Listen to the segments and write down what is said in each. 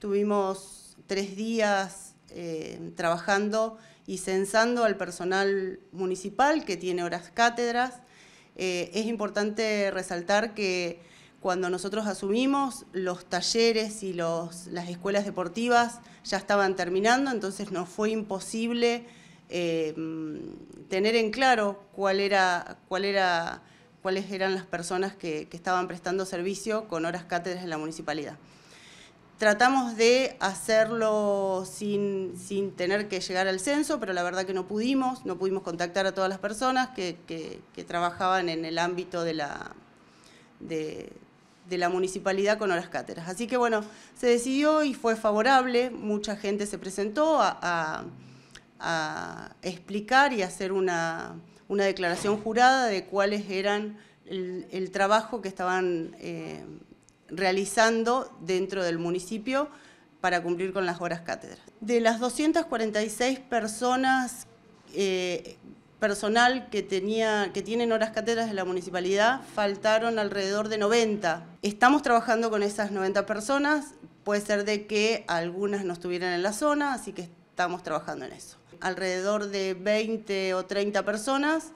Tuvimos tres días eh, trabajando y censando al personal municipal que tiene horas cátedras. Eh, es importante resaltar que cuando nosotros asumimos, los talleres y las escuelas deportivas ya estaban terminando, entonces nos fue imposible eh, tener en claro era, cuáles eran las personas que estaban prestando servicio con horas cátedras en la municipalidad. Tratamos de hacerlo sin, sin, tener que llegar al censo, pero la verdad que no pudimos, no pudimos contactar a todas las personas que, trabajaban en el ámbito de la, de, la municipalidad con horas cátedras. Así que bueno, se decidió y fue favorable, mucha gente se presentó a, explicar y hacer una, declaración jurada de cuáles eran el, trabajo que estaban... Eh, realizando dentro del municipio para cumplir con las horas cátedras. De las 246 personas, eh, personal que, tenía, que tienen horas cátedras de la municipalidad, faltaron alrededor de 90. Estamos trabajando con esas 90 personas, puede ser de que algunas no estuvieran en la zona, así que estamos trabajando en eso. Alrededor de 20 o 30 personas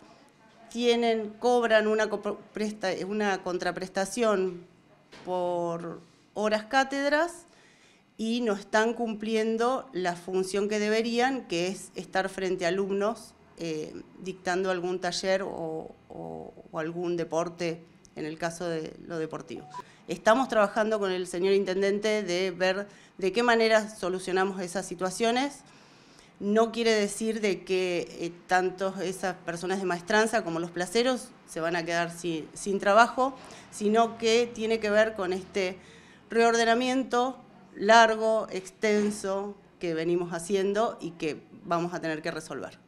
tienen, cobran una contraprestación por horas cátedras y no están cumpliendo la función que deberían, que es estar frente a alumnos eh, dictando algún taller o, algún deporte, en el caso de lo deportivo. Estamos trabajando con el señor intendente de ver de qué manera solucionamos esas situaciones. No quiere decir de que eh, tanto esas personas de maestranza como los placeros se van a quedar sin trabajo, sino que tiene que ver con este reordenamiento largo, extenso, que venimos haciendo y que vamos a tener que resolver.